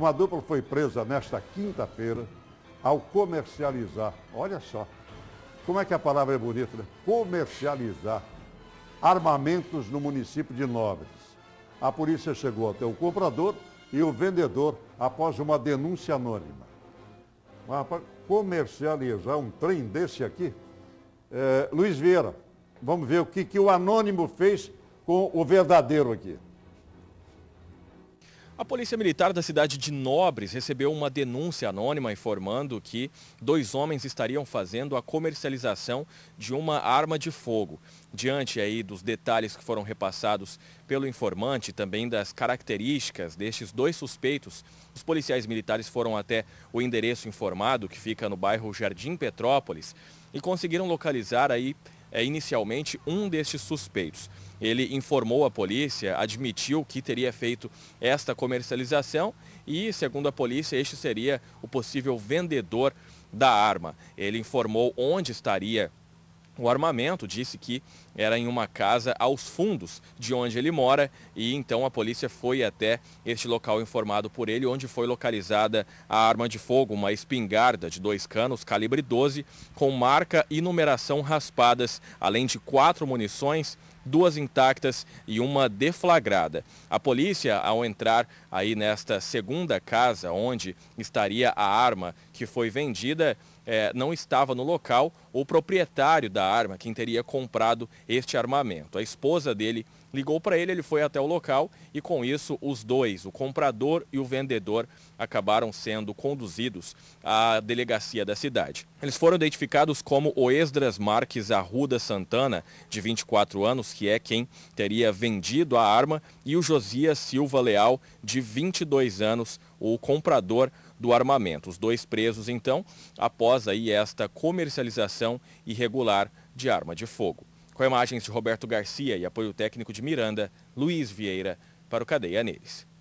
Uma dupla foi presa nesta quinta-feira ao comercializar, olha só, como é que a palavra é bonita, né? Comercializar armamentos no município de Nobres. A polícia chegou até o comprador e o vendedor após uma denúncia anônima. Mas para comercializar um trem desse aqui, é, Luiz Vieira, vamos ver o que, que o anônimo fez com o verdadeiro aqui. A Polícia Militar da cidade de Nobres recebeu uma denúncia anônima informando que dois homens estariam fazendo a comercialização de uma arma de fogo. Diante aí dos detalhes que foram repassados pelo informante, também das características destes dois suspeitos, os policiais militares foram até o endereço informado, que fica no bairro Jardim Petrópolis, e conseguiram localizar aí é, inicialmente um destes suspeitos. Ele informou a polícia, admitiu que teria feito esta comercialização e, segundo a polícia, este seria o possível vendedor da arma. Ele informou onde estaria o armamento, disse que era em uma casa aos fundos de onde ele mora e então a polícia foi até este local informado por ele, onde foi localizada a arma de fogo, uma espingarda de dois canos calibre 12 com marca e numeração raspadas, além de quatro munições duas intactas e uma deflagrada. A polícia, ao entrar aí nesta segunda casa onde estaria a arma que foi vendida, é, não estava no local o proprietário da arma, quem teria comprado este armamento. A esposa dele ligou para ele, ele foi até o local e com isso os dois, o comprador e o vendedor, acabaram sendo conduzidos à delegacia da cidade. Eles foram identificados como o Esdras Marques Arruda Santana, de 24 anos, que é quem teria vendido a arma, e o Josias Silva Leal, de 22 anos, o comprador do armamento. Os dois presos, então, após aí esta comercialização irregular de arma de fogo. Com imagens de Roberto Garcia e apoio técnico de Miranda, Luiz Vieira, para o Cadeia Neles.